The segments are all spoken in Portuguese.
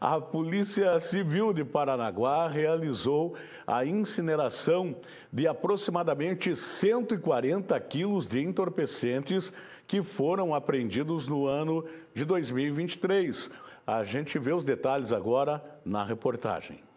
a Polícia Civil de Paranaguá realizou a incineração de aproximadamente 140 quilos de entorpecentes que foram apreendidos no ano de 2023. A gente vê os detalhes agora na reportagem.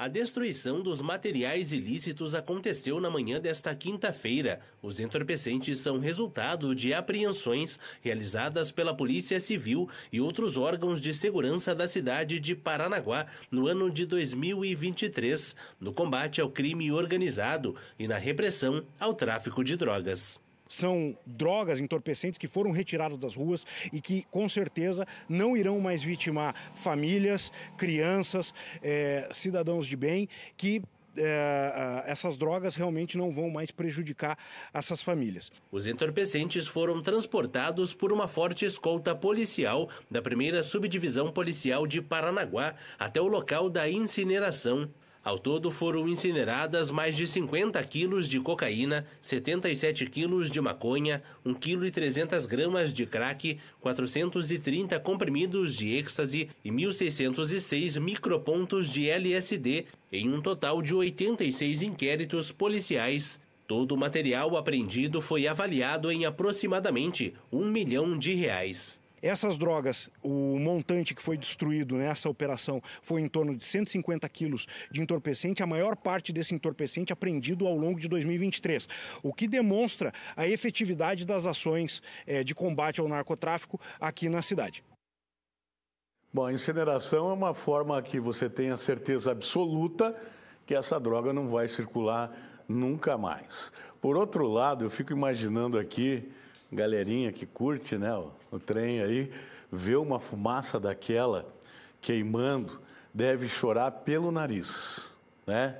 A destruição dos materiais ilícitos aconteceu na manhã desta quinta-feira. Os entorpecentes são resultado de apreensões realizadas pela Polícia Civil e outros órgãos de segurança da cidade de Paranaguá no ano de 2023, no combate ao crime organizado e na repressão ao tráfico de drogas são drogas entorpecentes que foram retiradas das ruas e que com certeza não irão mais vitimar famílias, crianças, é, cidadãos de bem que eh, eh, essas drogas realmente não vão mais prejudicar essas famílias. Os entorpecentes foram transportados por uma forte escolta policial da primeira subdivisão policial de Paranaguá até o local da incineração. Ao todo, foram incineradas mais de 50 quilos de cocaína, 77 quilos de maconha, 1 quilo e 300 gramas de crack, 430 comprimidos de êxtase e 1.606 micropontos de LSD, em um total de 86 inquéritos policiais. Todo o material apreendido foi avaliado em aproximadamente um milhão de reais. Essas drogas, o montante que foi destruído nessa operação foi em torno de 150 quilos de entorpecente, a maior parte desse entorpecente apreendido ao longo de 2023, o que demonstra a efetividade das ações é, de combate ao narcotráfico aqui na cidade. Bom, a incineração é uma forma que você tenha certeza absoluta que essa droga não vai circular nunca mais. Por outro lado, eu fico imaginando aqui galerinha que curte né, o, o trem aí, vê uma fumaça daquela queimando, deve chorar pelo nariz, né?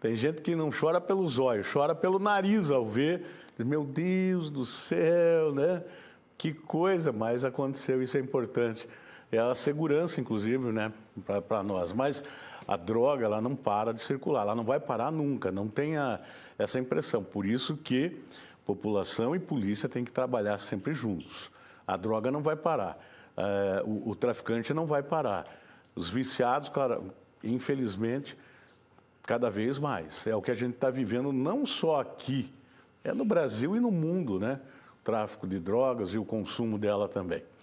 Tem gente que não chora pelos olhos, chora pelo nariz ao ver. Meu Deus do céu, né? Que coisa, mas aconteceu, isso é importante. É a segurança, inclusive, né, para nós. Mas a droga, ela não para de circular, ela não vai parar nunca, não tenha essa impressão. Por isso que População e polícia têm que trabalhar sempre juntos. A droga não vai parar, é, o, o, traficante não vai parar. Os viciados, claro, infelizmente, cada vez mais. É o que a gente está vivendo não só aqui, é no Brasil e no mundo, né? O tráfico de drogas e o consumo dela também.